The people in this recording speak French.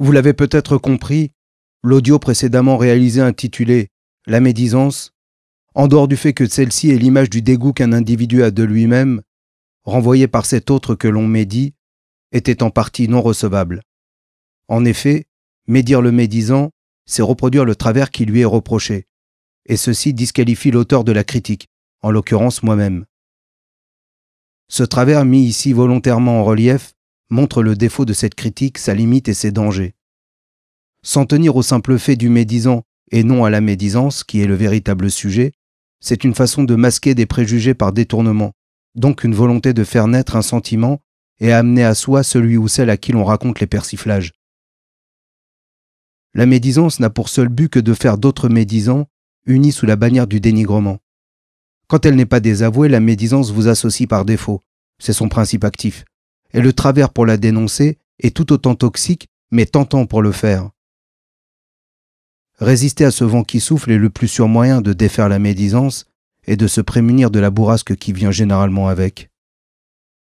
Vous l'avez peut-être compris, l'audio précédemment réalisé intitulé La médisance, en dehors du fait que celle-ci est l'image du dégoût qu'un individu a de lui-même, renvoyé par cet autre que l'on médit, était en partie non recevable. En effet, médire le médisant, c'est reproduire le travers qui lui est reproché, et ceci disqualifie l'auteur de la critique, en l'occurrence moi-même. Ce travers mis ici volontairement en relief montre le défaut de cette critique, sa limite et ses dangers. S'en tenir au simple fait du médisant et non à la médisance, qui est le véritable sujet, c'est une façon de masquer des préjugés par détournement, donc une volonté de faire naître un sentiment et amener à soi celui ou celle à qui l'on raconte les persiflages. La médisance n'a pour seul but que de faire d'autres médisants unis sous la bannière du dénigrement. Quand elle n'est pas désavouée, la médisance vous associe par défaut. C'est son principe actif et le travers pour la dénoncer est tout autant toxique, mais tentant pour le faire. Résister à ce vent qui souffle est le plus sûr moyen de défaire la médisance et de se prémunir de la bourrasque qui vient généralement avec.